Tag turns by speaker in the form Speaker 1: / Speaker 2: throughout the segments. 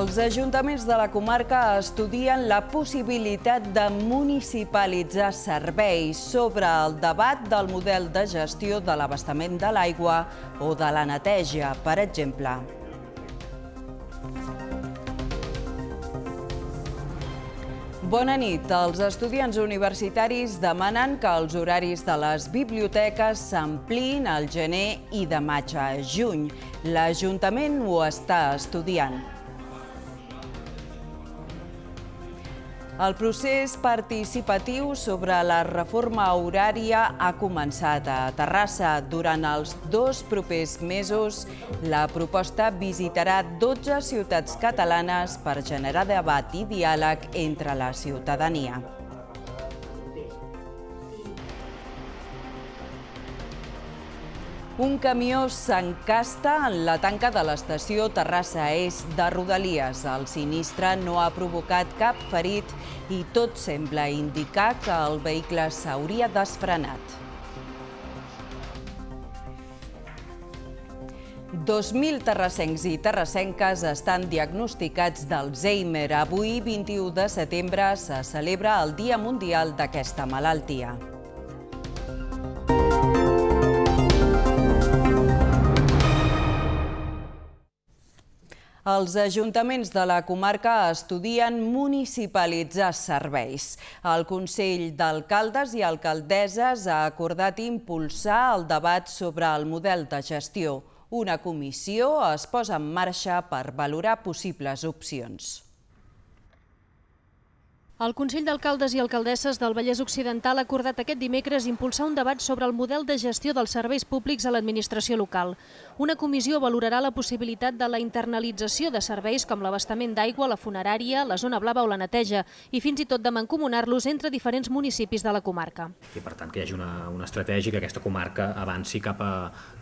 Speaker 1: Els ajuntaments de la comarca estudien la possibilitat de municipalitzar serveis sobre el debat del model de gestió de l'abastament de l'aigua o de la neteja, per exemple. Bona nit. Els estudiants universitaris demanen que els horaris de les biblioteques s'amplin al gener i de maig a juny. L'Ajuntament ho està estudiant. El procés participatiu sobre la reforma horària ha començat a Terrassa. Durant els dos propers mesos, la proposta visitarà 12 ciutats catalanes per generar debat i diàleg entre la ciutadania. Un camió s'encasta en la tanca de l'estació Terrassa Est de Rodalies. El sinistre no ha provocat cap ferit i tot sembla indicar que el vehicle s'hauria desfrenat. 2.000 terrassencs i terrassenques estan diagnosticats d'Alzheimer. Avui, 21 de setembre, se celebra el Dia Mundial d'aquesta malaltia. Els ajuntaments de la comarca estudien municipalitzar serveis. El Consell d'Alcaldes i Alcaldesses ha acordat impulsar el debat sobre el model de gestió. Una comissió es posa en marxa per valorar possibles opcions.
Speaker 2: El Consell d'Alcaldes i Alcaldesses del Vallès Occidental ha acordat aquest dimecres impulsar un debat sobre el model de gestió dels serveis públics a l'administració local. Una comissió valorarà la possibilitat de la internalització de serveis com l'abastament d'aigua, la funerària, la zona blava o la neteja i fins i tot de mancomunar-los entre diferents municipis de la comarca.
Speaker 3: I per tant que hi hagi una, una estratègia que aquesta comarca avanci cap a,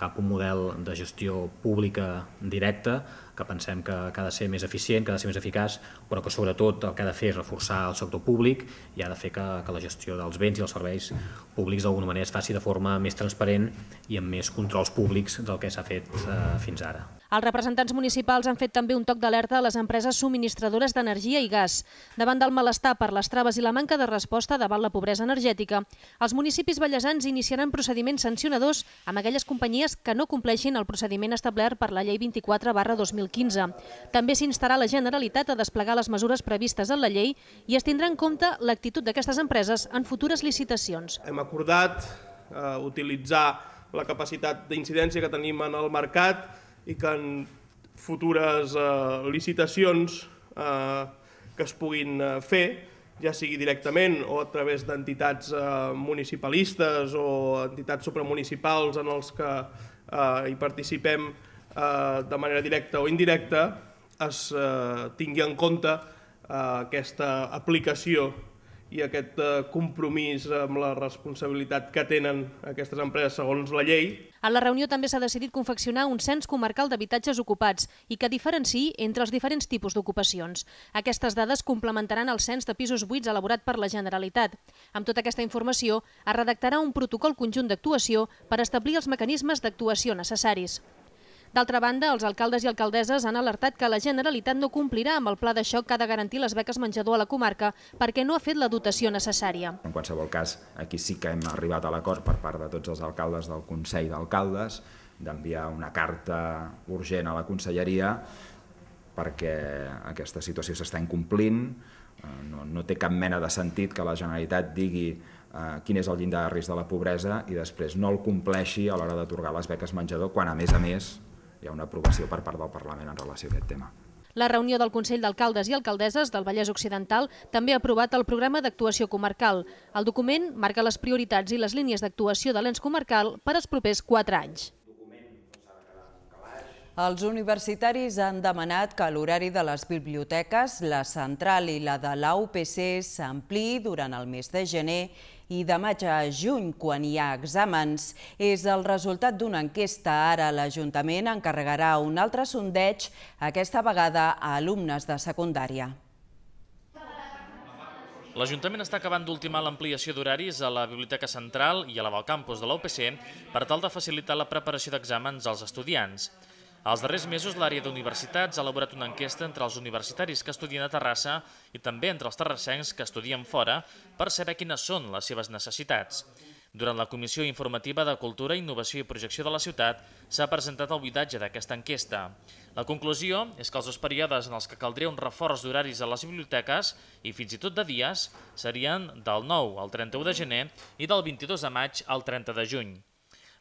Speaker 3: cap a un model de gestió pública directa que pensem que, que ha de ser més eficient, que ha de ser més eficaç, però que sobretot el que ha de fer és reforçar el sector públic i ha de fer que, que la gestió dels béns i els serveis públics d'alguna manera es faci de forma més transparent i amb més controls públics del que s'ha fet eh, fins ara.
Speaker 2: Els representants municipals han fet també un toc d'alerta a les empreses subministradores d'energia i gas. Davant del malestar per les traves i la manca de resposta davant la pobresa energètica, els municipis ballesans iniciaran procediments sancionadors amb aquelles companyies que no compleixin el procediment establert per la llei 24 barra 2015. També s'instarà la Generalitat a desplegar les mesures previstes en la llei i es tindrà en compte l'actitud d'aquestes empreses en futures licitacions.
Speaker 4: Hem acordat eh, utilitzar la capacitat d'incidència que tenim en el mercat i que en futures eh, licitacions eh, que es puguin eh, fer, ja sigui directament o a través d'entitats eh, municipalistes o entitats supramunicipals en els que eh, hi participem eh, de manera directa o indirecta, es eh, tingui en compte eh, aquesta aplicació i aquest eh, compromís amb la responsabilitat que tenen aquestes empreses segons la llei.
Speaker 2: A la reunió també s'ha decidit confeccionar un cens comarcal d'habitatges ocupats i que diferenciï entre els diferents tipus d'ocupacions. Aquestes dades complementaran el cens de pisos buits elaborat per la Generalitat. Amb tota aquesta informació, es redactarà un protocol conjunt d'actuació per establir els mecanismes d'actuació necessaris. D'altra banda, els alcaldes i alcaldesses han alertat que la Generalitat no complirà amb el pla de xoc que ha de garantir les beques menjador a la comarca perquè no ha fet la dotació necessària.
Speaker 5: En qualsevol cas, aquí sí que hem arribat a l'acord per part de tots els alcaldes del Consell d'Alcaldes d'enviar una carta urgent a la conselleria perquè aquesta situació s'està incomplint, eh, no, no té cap mena de sentit que la Generalitat digui eh, quin és el llindar de risc de la pobresa i després no el compleixi a l'hora d'atorgar les beques menjador, quan a més a més hi ha una aprovació per part del Parlament en relació a aquest tema.
Speaker 2: La reunió del Consell d'Alcaldes i Alcaldesses del Vallès Occidental també ha aprovat el programa d'actuació comarcal. El document marca les prioritats i les línies d'actuació de l'ens comarcal per als propers quatre anys.
Speaker 1: Els universitaris han demanat que l'horari de les biblioteques, la central i la de la UPC s'ampliï durant el mes de gener i de maig a juny, quan hi ha exàmens. És el resultat d'una enquesta. Ara l'Ajuntament encarregarà un altre sondeig, aquesta vegada a alumnes de secundària.
Speaker 3: L'Ajuntament està acabant d'ultimar l'ampliació d'horaris a la Biblioteca Central i a la del campus de l'OPC per tal de facilitar la preparació d'exàmens als estudiants. Els darrers mesos, l'àrea d'universitats ha elaborat una enquesta entre els universitaris que estudien a Terrassa i també entre els terrassencs que estudien fora per saber quines són les seves necessitats. Durant la Comissió Informativa de Cultura, Innovació i Projecció de la Ciutat s'ha presentat el buidatge d'aquesta enquesta. La conclusió és que els dos períodes en els que caldria un reforç d'horaris a les biblioteques i fins i tot de dies serien del 9 al 31 de gener i del 22 de maig al 30 de juny.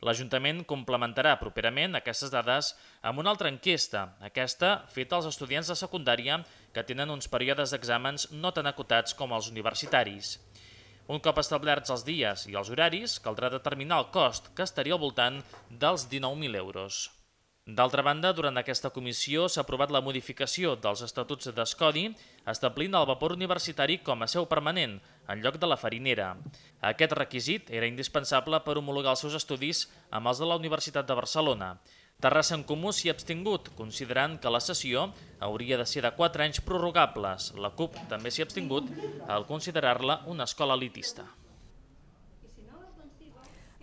Speaker 3: L'Ajuntament complementarà properament aquestes dades amb una altra enquesta, aquesta feta als estudiants de secundària que tenen uns períodes d'exàmens no tan acotats com els universitaris. Un cop establerts els dies i els horaris, caldrà determinar el cost, que estaria al voltant dels 19.000 euros. D'altra banda, durant aquesta comissió s'ha aprovat la modificació dels estatuts d'Escodi, establint el vapor universitari com a seu permanent, en lloc de la farinera. Aquest requisit era indispensable per homologar els seus estudis amb els de la Universitat de Barcelona. Terrassa en Comú s'hi ha abstingut, considerant que la sessió hauria de ser de 4 anys prorrogables. La CUP també s'hi ha abstingut al considerar-la una escola elitista.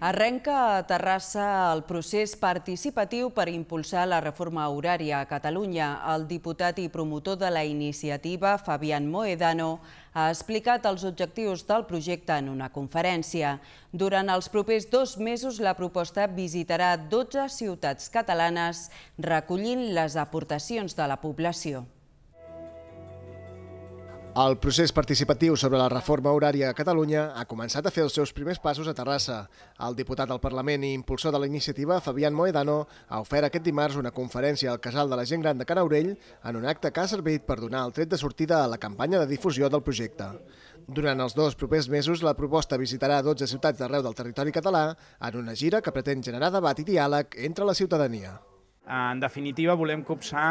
Speaker 1: Arrenca a Terrassa el procés participatiu per impulsar la reforma horària a Catalunya. El diputat i promotor de la iniciativa, Fabián Moedano, ha explicat els objectius del projecte en una conferència. Durant els propers dos mesos, la proposta visitarà 12 ciutats catalanes, recollint les aportacions de la població.
Speaker 6: El procés participatiu sobre la reforma horària a Catalunya ha començat a fer els seus primers passos a Terrassa. El diputat al Parlament i impulsor de la iniciativa, Fabián Moedano, ha ofert aquest dimarts una conferència al Casal de la Gent Gran de Can Aurell en un acte que ha servit per donar el tret de sortida a la campanya de difusió del projecte. Durant els dos propers mesos, la proposta visitarà 12 ciutats d'arreu del territori català en una gira que pretén generar debat i diàleg entre la ciutadania.
Speaker 5: En definitiva, volem copsar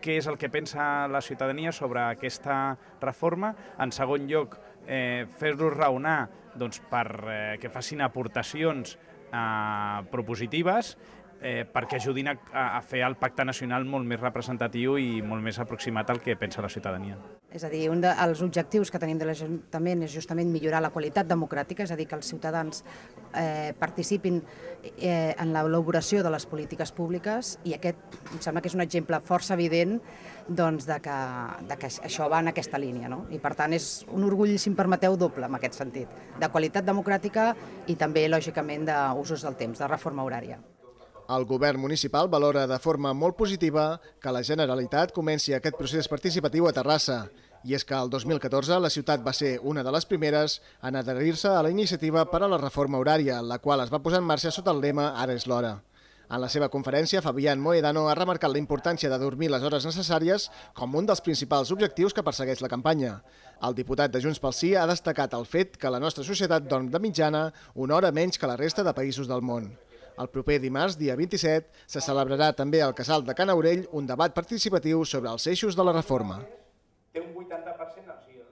Speaker 5: què és el que pensa la ciutadania sobre aquesta reforma. En segon lloc, eh, fer-los raonar doncs, per eh, que facin aportacions eh, propositives eh, perquè ajudin a, a fer el pacte nacional molt més representatiu i molt més aproximat al que pensa la ciutadania.
Speaker 2: És a dir, un dels objectius que tenim de l'Ajuntament és justament millorar la qualitat democràtica, és a dir, que els ciutadans eh, participin eh, en l'elaboració de les polítiques públiques i aquest em sembla que és un exemple força evident doncs, de, que, de que això va en aquesta línia. No? I per tant és un orgull, si em permeteu, doble en aquest sentit, de qualitat democràtica i també, lògicament, d'usos del temps, de reforma horària.
Speaker 6: El govern municipal valora de forma molt positiva que la Generalitat comenci aquest procés participatiu a Terrassa. I és que el 2014 la ciutat va ser una de les primeres en adherir-se a la iniciativa per a la reforma horària, la qual es va posar en marxa sota el lema Ara és l'hora. En la seva conferència, Fabián Moedano ha remarcat la importància de dormir les hores necessàries com un dels principals objectius que persegueix la campanya. El diputat de Junts pel Sí ha destacat el fet que la nostra societat dorm de mitjana una hora menys que la resta de països del món. El proper dimarts, dia 27, se celebrarà també al Casal de Canaurell un debat participatiu sobre els eixos de la reforma té un
Speaker 1: 80%, o sigui...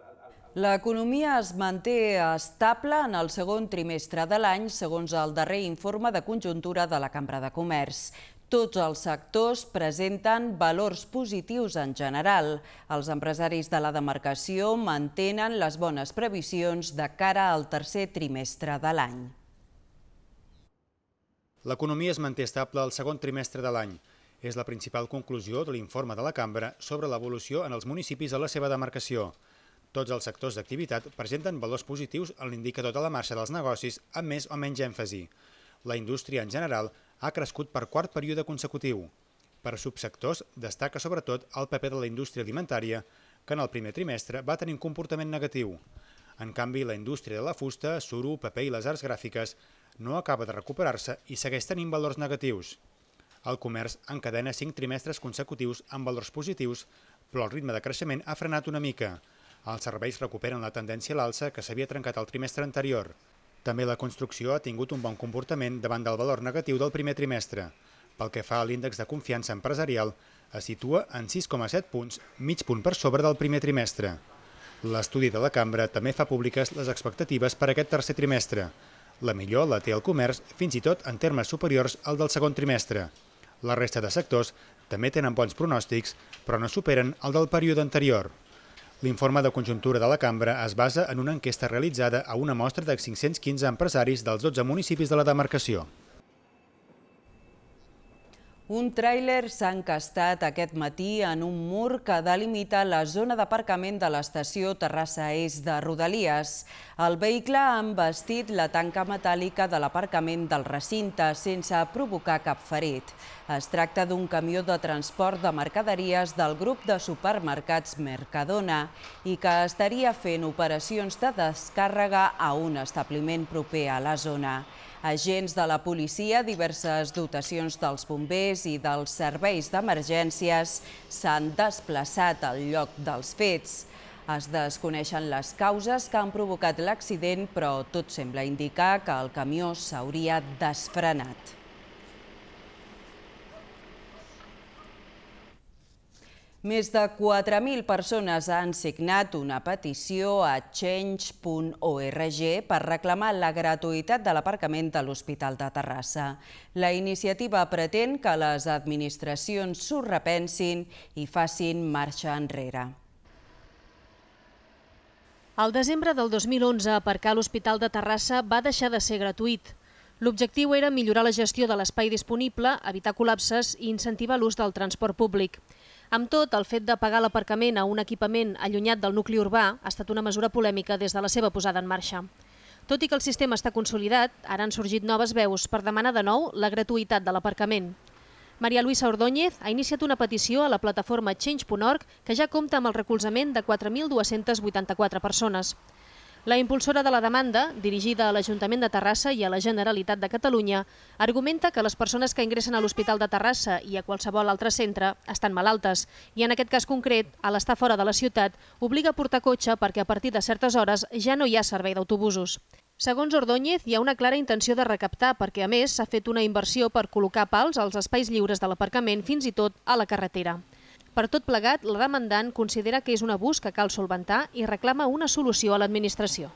Speaker 1: L'economia es manté estable en el segon trimestre de l'any, segons el darrer informe de conjuntura de la Cambra de Comerç. Tots els sectors presenten valors positius en general. Els empresaris de la demarcació mantenen les bones previsions de cara al tercer trimestre de l'any.
Speaker 5: L'economia es manté estable al segon trimestre de l'any. És la principal conclusió de l'informe de la cambra sobre l'evolució en els municipis de la seva demarcació. Tots els sectors d'activitat presenten valors positius en l'indicador de la marxa dels negocis amb més o menys èmfasi. La indústria en general ha crescut per quart període consecutiu. Per subsectors destaca sobretot el paper de la indústria alimentària, que en el primer trimestre va tenir un comportament negatiu. En canvi, la indústria de la fusta, suro, paper i les arts gràfiques no acaba de recuperar-se i segueix tenint valors negatius. El comerç encadena cinc trimestres consecutius amb valors positius, però el ritme de creixement ha frenat una mica. Els serveis recuperen la tendència a l'alça que s'havia trencat el trimestre anterior. També la construcció ha tingut un bon comportament davant del valor negatiu del primer trimestre. Pel que fa a l'índex de confiança empresarial, es situa en 6,7 punts, mig punt per sobre del primer trimestre. L'estudi de la cambra també fa públiques les expectatives per aquest tercer trimestre. La millor la té el comerç, fins i tot en termes superiors al del segon trimestre. La resta de sectors també tenen bons pronòstics, però no superen el del període anterior. L'informe de conjuntura de la cambra es basa en una enquesta realitzada a una mostra de 515 empresaris dels 12 municipis de la demarcació.
Speaker 1: Un tràiler s'ha encastat aquest matí en un mur que delimita la zona d'aparcament de l'estació Terrassa Est de Rodalies. El vehicle ha embestit la tanca metàl·lica de l'aparcament del recinte sense provocar cap ferit. Es tracta d'un camió de transport de mercaderies del grup de supermercats Mercadona i que estaria fent operacions de descàrrega a un establiment proper a la zona agents de la policia, diverses dotacions dels bombers i dels serveis d'emergències s'han desplaçat al lloc dels fets. Es desconeixen les causes que han provocat l'accident, però tot sembla indicar que el camió s'hauria desfrenat. Més de 4.000 persones han signat una petició a change.org per reclamar la gratuïtat de l'aparcament de l'Hospital de Terrassa. La iniciativa pretén que les administracions s'ho repensin i facin marxa enrere. Al
Speaker 2: desembre del 2011, aparcar l'Hospital de Terrassa va deixar de ser gratuït. L'objectiu era millorar la gestió de l'espai disponible, evitar col·lapses i incentivar l'ús del transport públic. Amb tot, el fet de pagar l'aparcament a un equipament allunyat del nucli urbà ha estat una mesura polèmica des de la seva posada en marxa. Tot i que el sistema està consolidat, ara han sorgit noves veus per demanar de nou la gratuïtat de l'aparcament. Maria Luisa Ordóñez ha iniciat una petició a la plataforma Change.org que ja compta amb el recolzament de 4.284 persones. La impulsora de la demanda, dirigida a l'Ajuntament de Terrassa i a la Generalitat de Catalunya, argumenta que les persones que ingressen a l'Hospital de Terrassa i a qualsevol altre centre estan malaltes i en aquest cas concret, a l'estar fora de la ciutat, obliga a portar cotxe perquè a partir de certes hores ja no hi ha servei d'autobusos. Segons Ordóñez, hi ha una clara intenció de recaptar perquè, a més, s'ha fet una inversió per col·locar pals als espais lliures de l'aparcament fins i tot a la carretera. Per tot plegat, la demandant considera que és un abús que cal solventar i reclama una solució a l'administració.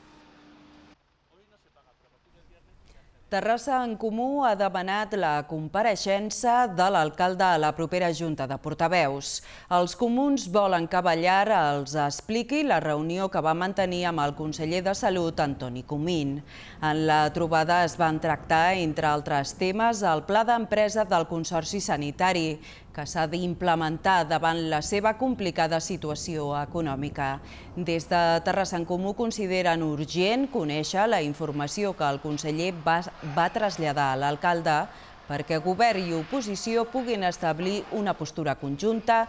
Speaker 1: Terrassa en Comú ha demanat la compareixença de l'alcalde a la propera Junta de Portaveus. Els comuns volen que Ballar els expliqui la reunió que va mantenir amb el conseller de Salut, Antoni Comín. En la trobada es van tractar, entre altres temes, el pla d'empresa del Consorci Sanitari que s'ha d'implementar davant la seva complicada situació econòmica. Des de Terrassa en Comú consideren urgent conèixer la informació que el conseller va, va traslladar a l'alcalde perquè govern i oposició puguin establir una postura conjunta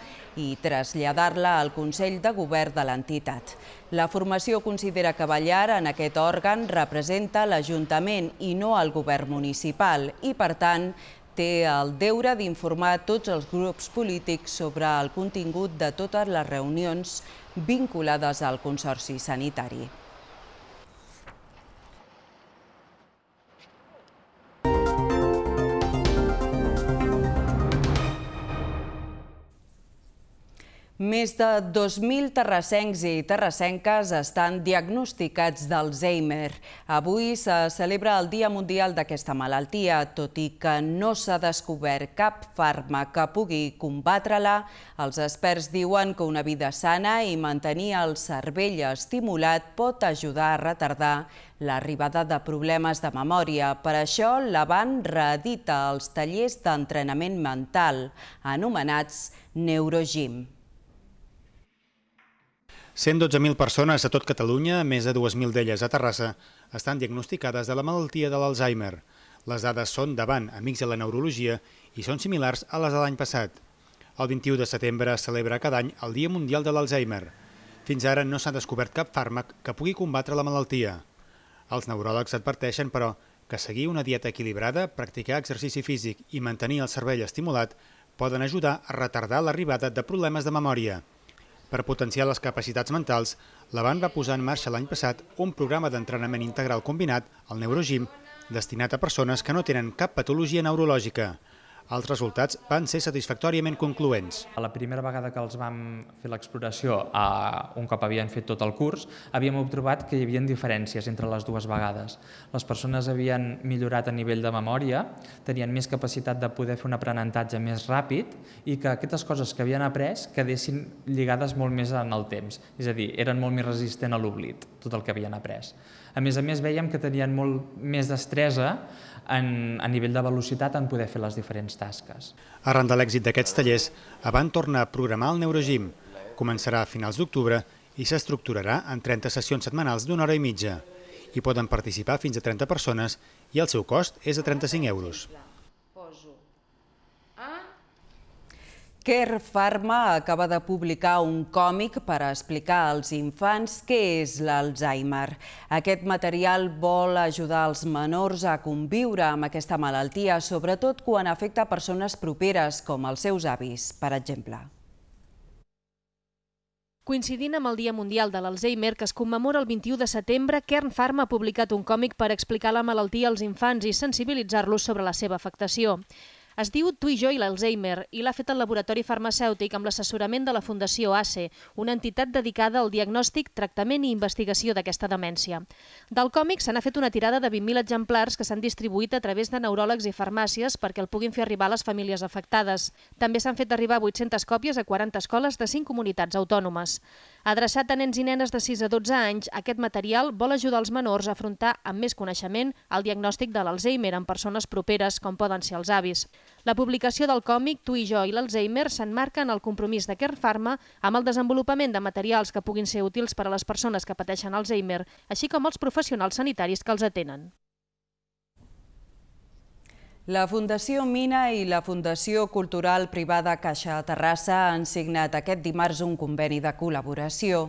Speaker 1: i traslladar-la al Consell de Govern de l'entitat. La formació considera que Ballar en aquest òrgan representa l'Ajuntament i no el govern municipal i, per tant, té el deure d'informar tots els grups polítics sobre el contingut de totes les reunions vinculades al Consorci Sanitari. Més de 2.000 terrassencs i terrassenques estan diagnosticats d'Alzheimer. Avui se celebra el Dia Mundial d'aquesta malaltia, tot i que no s'ha descobert cap fàrmac que pugui combatre-la. Els experts diuen que una vida sana i mantenir el cervell estimulat pot ajudar a retardar l'arribada de problemes de memòria. Per això, la van reedita els tallers d'entrenament mental, anomenats Neurogym.
Speaker 5: 112.000 persones a tot Catalunya, més de 2.000 d'elles a Terrassa, estan diagnosticades de la malaltia de l'Alzheimer. Les dades són davant amics de la neurologia i són similars a les de l'any passat. El 21 de setembre es celebra cada any el Dia Mundial de l'Alzheimer. Fins ara no s'ha descobert cap fàrmac que pugui combatre la malaltia. Els neuròlegs adverteixen, però, que seguir una dieta equilibrada, practicar exercici físic i mantenir el cervell estimulat poden ajudar a retardar l'arribada de problemes de memòria. Per potenciar les capacitats mentals, l'Avant va posar en marxa l'any passat un programa d'entrenament integral combinat, el Neurogym, destinat a persones que no tenen cap patologia neurològica. Els resultats van ser satisfactòriament concloents. La primera
Speaker 3: vegada que els vam fer l'exploració, un cop havien fet tot el curs, havíem observat que hi havia diferències entre les dues vegades. Les persones havien millorat a nivell de memòria, tenien més capacitat de poder fer un aprenentatge més ràpid i que aquestes coses que havien après quedessin lligades molt més en el temps. És a dir, eren molt més resistents a l'oblit, tot el que havien après. A més a més, vèiem que tenien molt més destresa en, a nivell de velocitat en poder fer les diferents tasques.
Speaker 5: Arran de l'èxit d'aquests tallers, Avant torna a programar el Neurogym. Començarà a finals d'octubre i s'estructurarà en 30 sessions setmanals d'una hora i mitja. Hi poden participar fins a 30 persones i el seu cost és de 35
Speaker 1: euros. Care Pharma acaba de publicar un còmic per explicar als infants què és l'Alzheimer. Aquest material vol ajudar els menors a conviure amb aquesta malaltia, sobretot quan afecta persones properes, com els seus avis, per exemple.
Speaker 2: Coincidint amb el Dia Mundial de l'Alzheimer, que es commemora el 21 de setembre, Kern Pharma ha publicat un còmic per explicar la malaltia als infants i sensibilitzar-los sobre la seva afectació. Es diu Tu i jo i l'Alzheimer i l'ha fet el laboratori farmacèutic amb l'assessorament de la Fundació ACE, una entitat dedicada al diagnòstic, tractament i investigació d'aquesta demència. Del còmic se n'ha fet una tirada de 20.000 exemplars que s'han distribuït a través de neuròlegs i farmàcies perquè el puguin fer arribar a les famílies afectades. També s'han fet arribar 800 còpies a 40 escoles de 5 comunitats autònomes. Adreçat a nens i nenes de 6 a 12 anys, aquest material vol ajudar els menors a afrontar amb més coneixement el diagnòstic de l'Alzheimer en persones properes, com poden ser els avis. La publicació del còmic Tu i jo i l'Alzheimer s'enmarca en el compromís de Care Pharma amb el desenvolupament de materials que puguin ser útils per a les persones que pateixen Alzheimer, així com els professionals sanitaris que els atenen.
Speaker 1: La Fundació Mina i la Fundació Cultural Privada Caixa Terrassa han signat aquest dimarts un conveni de col·laboració.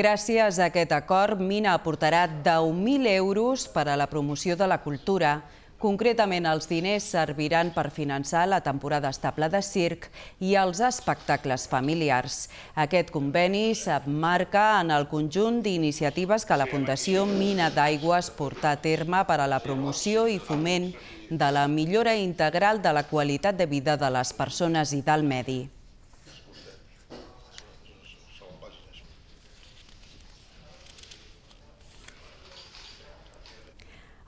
Speaker 1: Gràcies a aquest acord, Mina aportarà 10.000 euros per a la promoció de la cultura Concretament, els diners serviran per finançar la temporada estable de circ i els espectacles familiars. Aquest conveni s'emmarca en el conjunt d'iniciatives que la Fundació Mina d'Aigües porta a terme per a la promoció i foment de la millora integral de la qualitat de vida de les persones i del medi.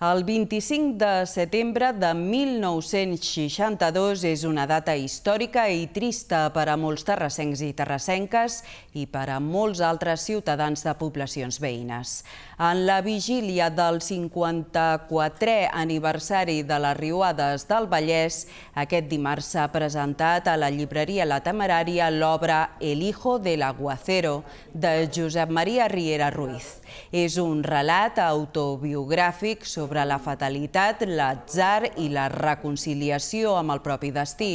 Speaker 1: El 25 de setembre de 1962 és una data històrica i trista per a molts terrassencs i terrassenques i per a molts altres ciutadans de poblacions veïnes. En la vigília del 54è aniversari de les Riuades del Vallès, aquest dimarts s'ha presentat a la llibreria La Temerària l'obra El hijo del aguacero, de Josep Maria Riera Ruiz. És un relat autobiogràfic sobre la fatalitat, l'atzar i la reconciliació amb el propi destí.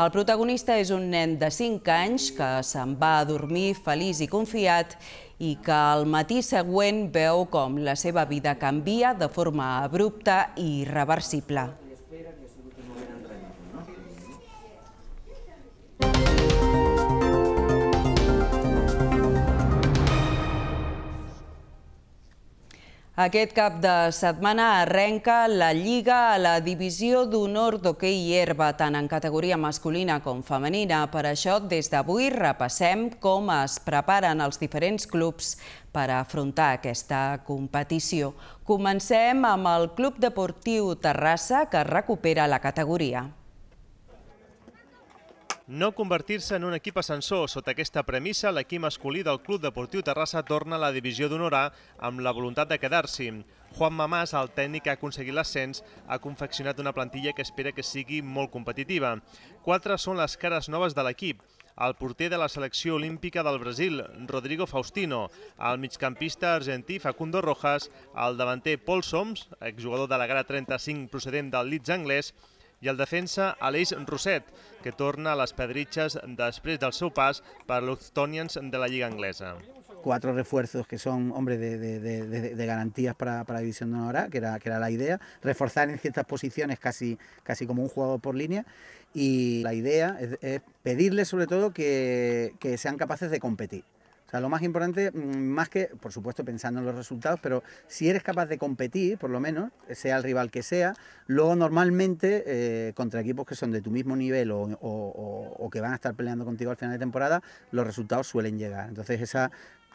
Speaker 1: El protagonista és un nen de 5 anys que se'n va a dormir feliç i confiat i que al matí següent veu com la seva vida canvia de forma abrupta i irreversible. Aquest cap de setmana arrenca la Lliga a la Divisió d'Honor d'Hockey Herba, tant en categoria masculina com femenina. Per això, des d'avui repassem com es preparen els diferents clubs per afrontar aquesta competició. Comencem amb el Club Deportiu Terrassa, que recupera la categoria
Speaker 4: no convertir-se en un equip ascensor. Sota aquesta premissa, l'equip masculí del Club Deportiu Terrassa torna a la divisió d'honor amb la voluntat de quedar-s'hi. Juan Mamàs, el tècnic que ha aconseguit l'ascens, ha confeccionat una plantilla que espera que sigui molt competitiva. Quatre són les cares noves de l'equip. El porter de la selecció olímpica del Brasil, Rodrigo Faustino, el migcampista argentí Facundo Rojas, el davanter Paul Soms, exjugador de la Gara 35 procedent del Leeds anglès, i el defensa Aleix Roset, que torna a les pedritxes després del seu pas per l'Ostonians de la Lliga Anglesa.
Speaker 6: cuatro refuerzos que son hombres de, de, de, de garantías para, para, la división de honor, que era, que era la idea, reforzar en ciertas posiciones casi, casi como un jugador por línea y la idea es, es pedirles sobre todo que, que sean capaces de competir. sea, lo más importante, mm, más que, por supuesto, pensando en los resultados, pero si eres capaz de competir, por lo menos, sea el rival que sea, luego normalmente eh, contra equipos que son de tu mismo nivel o que van a estar peleando contigo al final de temporada, los resultados suelen llegar. Entonces, esa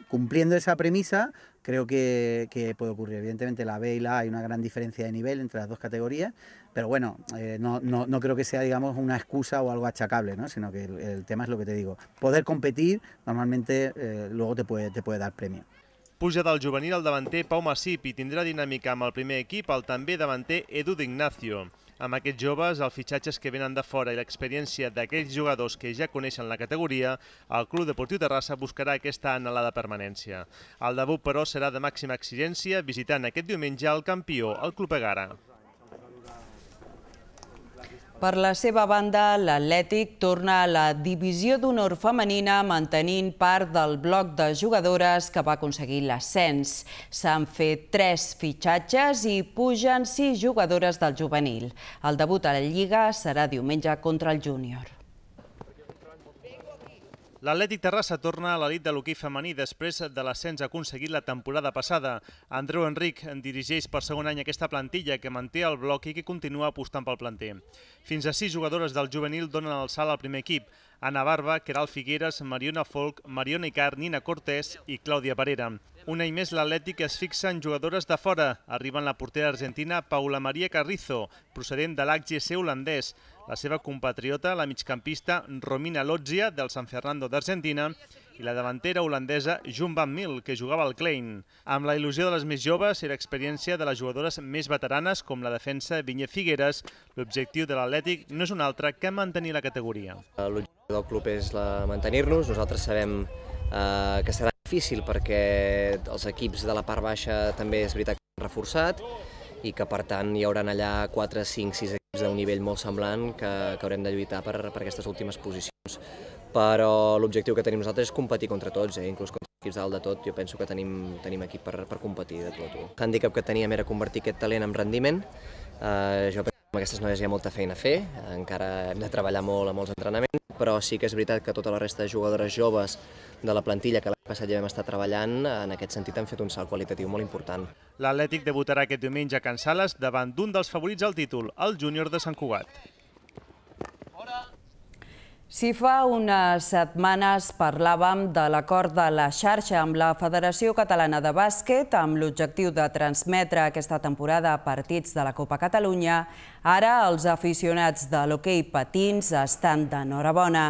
Speaker 6: cumpliendo esa premisa, creo que, puede ocurrir. Evidentemente la B y la hay una gran diferencia de nivel entre las dos categorías, pero bueno, eh, no, creo que sea, digamos, una excusa o algo achacable, ¿no? sino que el, tema es lo que te digo. Poder competir normalmente eh, luego te puede, te puede dar premio.
Speaker 4: Puja del juvenil al davanter Pau Massip i dinámica dinàmica primer equipo al también davanter Edu Ignacio. Amb aquests joves, els fitxatges que venen de fora i l'experiència d'aquells jugadors que ja coneixen la categoria, el Club Deportiu Terrassa buscarà aquesta anhelada permanència. El debut, però, serà de màxima exigència visitant aquest diumenge el campió, el Club Egara.
Speaker 1: Per la seva banda, l'Atlètic torna a la divisió d'honor femenina mantenint part del bloc de jugadores que va aconseguir l'ascens. S'han fet tres fitxatges i pugen sis jugadores del juvenil. El debut a la Lliga serà diumenge contra el júnior.
Speaker 4: L'Atlètic Terrassa torna a l'elit de l'hoquei femení després de l'ascens aconseguit la temporada passada. Andreu Enric dirigeix per segon any aquesta plantilla que manté el bloc i que continua apostant pel planter. Fins a sis jugadores del juvenil donen el salt al primer equip. Ana Barba, Queralt Figueres, Mariona Folk, Mariona Icar, Nina Cortés i Clàudia Parera. Un any més l'Atlètic es fixa en jugadores de fora. Arriben la portera argentina Paula Maria Carrizo, procedent de l'HGC holandès, la seva compatriota, la migcampista Romina Lozia, del San Fernando d'Argentina, i la davantera holandesa Jun Van Mil, que jugava al Klein. Amb la il·lusió de les més joves i l'experiència de les jugadores més veteranes, com la defensa Vinyer Figueres, l'objectiu de l'Atlètic no és un altre que mantenir la categoria.
Speaker 6: L'objectiu del club és mantenir-nos, nosaltres sabem eh, que serà difícil perquè els equips de la part baixa també és veritat que han reforçat i que per tant hi haurà allà 4, 5, 6 és un nivell molt semblant que, que haurem de lluitar per, per aquestes últimes posicions. Però l'objectiu que tenim nosaltres és competir contra tots, eh? inclús contra equips dalt de tot. Jo penso que tenim, tenim equip per, per competir de tot. El hàndicap que teníem era convertir aquest talent en rendiment. Eh, jo penso amb aquestes noies hi ha molta feina a fer, encara hem de treballar molt a molts entrenaments, però sí que és veritat que tota la resta de jugadores joves de la plantilla que l'any passat ja vam estar treballant, en aquest sentit han fet un salt qualitatiu molt important.
Speaker 4: L'Atlètic debutarà aquest diumenge a Can Sales davant d'un dels favorits al títol, el júnior de Sant Cugat.
Speaker 1: Si fa unes setmanes parlàvem de l'acord de la xarxa amb la Federació Catalana de Bàsquet amb l'objectiu de transmetre aquesta temporada partits de la Copa Catalunya, Ara els aficionats de l'hoquei patins estan d'enhorabona.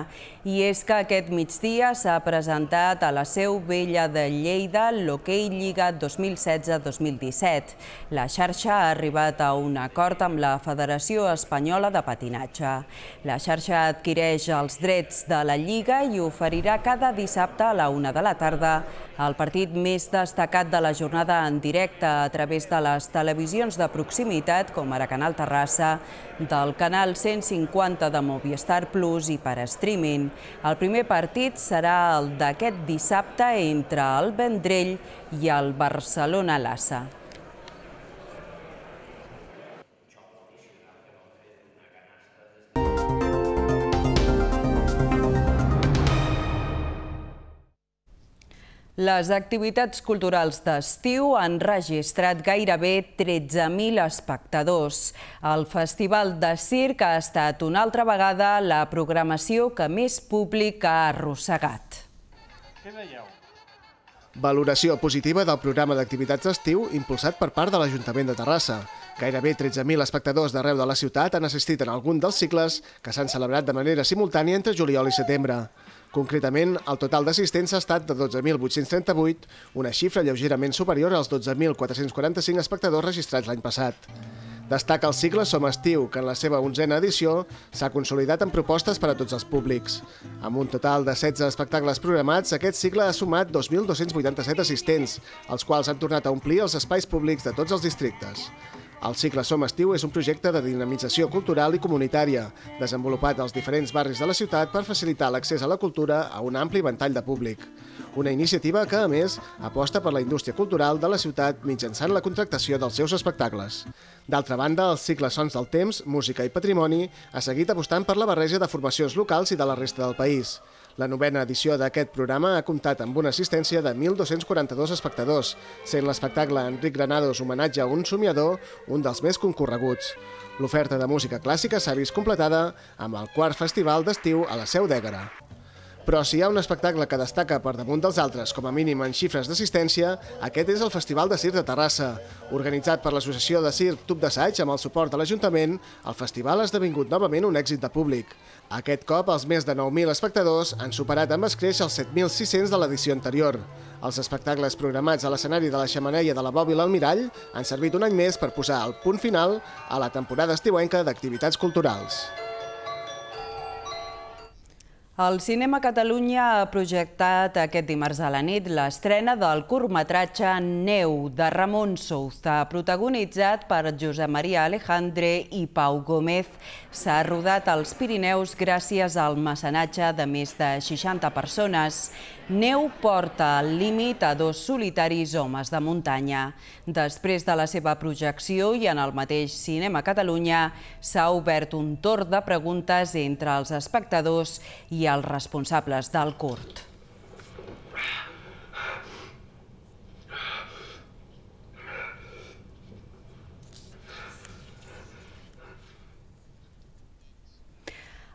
Speaker 1: I és que aquest migdia s'ha presentat a la seu vella de Lleida l'hoquei Lliga 2016-2017. La xarxa ha arribat a un acord amb la Federació Espanyola de Patinatge. La xarxa adquireix els drets de la Lliga i oferirà cada dissabte a la una de la tarda el partit més destacat de la jornada en directe a través de les televisions de proximitat, com ara Canal Terrassa, del Canal 150 de Movistar Plus i per streaming. El primer partit serà el d'aquest dissabte entre el Vendrell i el Barcelona-Lassa. Les activitats culturals d'estiu han registrat gairebé 13.000 espectadors. El Festival de Circ ha estat una altra vegada la programació que més públic ha arrossegat. Què veieu?
Speaker 6: Valoració positiva del programa d'activitats d'estiu impulsat per part de l'Ajuntament de Terrassa. Gairebé 13.000 espectadors d'arreu de la ciutat han assistit en algun dels cicles que s'han celebrat de manera simultània entre juliol i setembre. Concretament, el total d'assistents ha estat de 12.838, una xifra lleugerament superior als 12.445 espectadors registrats l'any passat. Destaca el cicle Som Estiu, que en la seva onzena edició s'ha consolidat amb propostes per a tots els públics. Amb un total de 16 espectacles programats, aquest cicle ha sumat 2.287 assistents, els quals han tornat a omplir els espais públics de tots els districtes. El cicle Som Estiu és un projecte de dinamització cultural i comunitària, desenvolupat als diferents barris de la ciutat per facilitar l'accés a la cultura a un ampli ventall de públic. Una iniciativa que, a més, aposta per la indústria cultural de la ciutat mitjançant la contractació dels seus espectacles. D'altra banda, el cicle Sons del Temps, Música i Patrimoni ha seguit apostant per la barreja de formacions locals i de la resta del país. La novena edició d'aquest programa ha comptat amb una assistència de 1.242 espectadors, sent l'espectacle Enric Granados homenatge a un somiador un dels més concorreguts. L'oferta de música clàssica s'ha vist completada amb el quart festival d'estiu a la Seu d'Ègara. Però si hi ha un espectacle que destaca per damunt dels altres, com a mínim en xifres d'assistència, aquest és el Festival de Circ de Terrassa. Organitzat per l'Associació de Circ Tub d'Assaig amb el suport de l'Ajuntament, el festival ha esdevingut novament un èxit de públic. Aquest cop, els més de 9.000 espectadors han superat amb escreix els 7.600 de l'edició anterior. Els espectacles programats a l'escenari de la xamaneia de la Bòbila al Mirall han servit un any més per posar el punt final a la temporada estiuenca d'activitats
Speaker 1: culturals. El Cinema Catalunya ha projectat aquest dimarts a la nit l'estrena del curtmetratge Neu, de Ramon Souza, protagonitzat per Josep Maria Alejandre i Pau Gómez. S'ha rodat als Pirineus gràcies al mecenatge de més de 60 persones. Neu porta al límit a dos solitaris homes de muntanya. Després de la seva projecció i en el mateix Cinema Catalunya, s'ha obert un torn de preguntes entre els espectadors i els responsables del curt.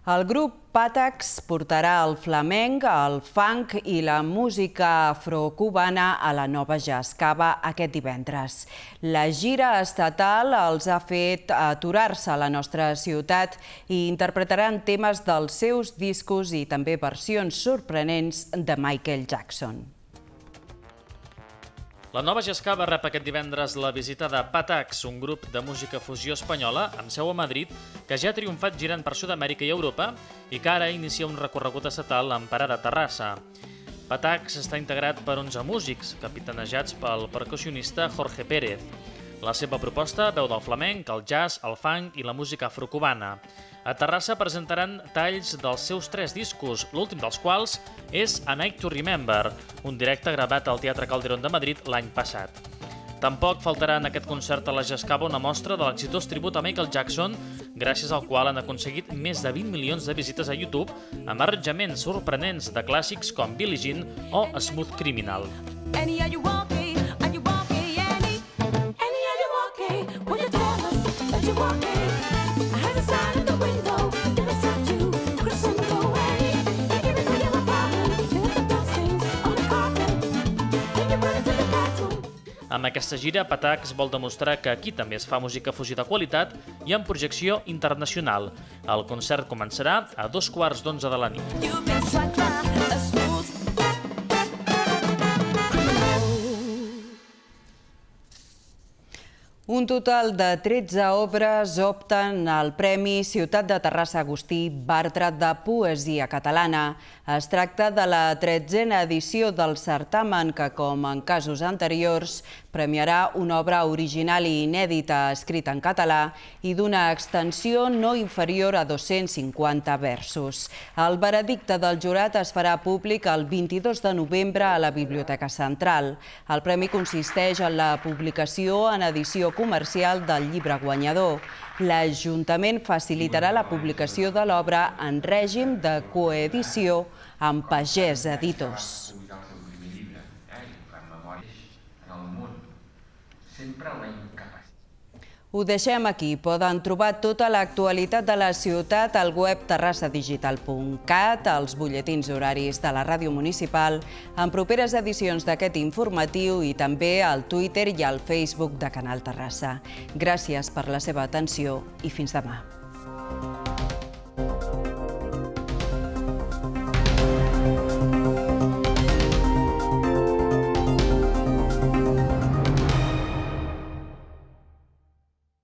Speaker 1: El grup Pàtax portarà el flamenc, el funk i la música afrocubana a la nova Jascava aquest divendres. La gira estatal els ha fet aturar-se a la nostra ciutat i interpretaran temes dels seus discos i també versions sorprenents de Michael Jackson.
Speaker 3: La nova Gescava rep aquest divendres la visita de Patax, un grup de música fusió espanyola amb seu a Madrid que ja ha triomfat girant per Sud-amèrica i Europa i que ara inicia un recorregut estatal amb parada a Terrassa. Patax està integrat per 11 músics, capitanejats pel percussionista Jorge Pérez. La seva proposta veu del flamenc, el jazz, el funk i la música afrocubana. A Terrassa presentaran talls dels seus tres discos, l'últim dels quals és A Night to Remember, un directe gravat al Teatre Calderón de Madrid l'any passat. Tampoc faltarà en aquest concert a la Jascava una mostra de l'exitós tribut a Michael Jackson, gràcies al qual han aconseguit més de 20 milions de visites a YouTube amb arranjaments sorprenents de clàssics com Billie Jean o Smooth Criminal.
Speaker 1: Any are you walking.
Speaker 3: Amb aquesta gira, Patax vol demostrar que aquí també es fa música fugir de qualitat i amb projecció internacional. El concert començarà a dos quarts d'onze de la nit.
Speaker 1: Un total de 13 obres opten al Premi Ciutat de Terrassa Agustí Bartra de Poesia Catalana. Es tracta de la tretzena edició del certamen que, com en casos anteriors, premiarà una obra original i inèdita escrita en català i d'una extensió no inferior a 250 versos. El veredicte del jurat es farà públic el 22 de novembre a la Biblioteca Central. El premi consisteix en la publicació en edició comercial del llibre guanyador. L'Ajuntament facilitarà la publicació de l'obra en règim de coedició amb Pagès Editors. Sempre una ho deixem aquí. Poden trobar tota l'actualitat de la ciutat al web terrassadigital.cat, als butlletins horaris de la ràdio municipal, en properes edicions d'aquest informatiu i també al Twitter i al Facebook de Canal Terrassa. Gràcies per la seva atenció i fins demà.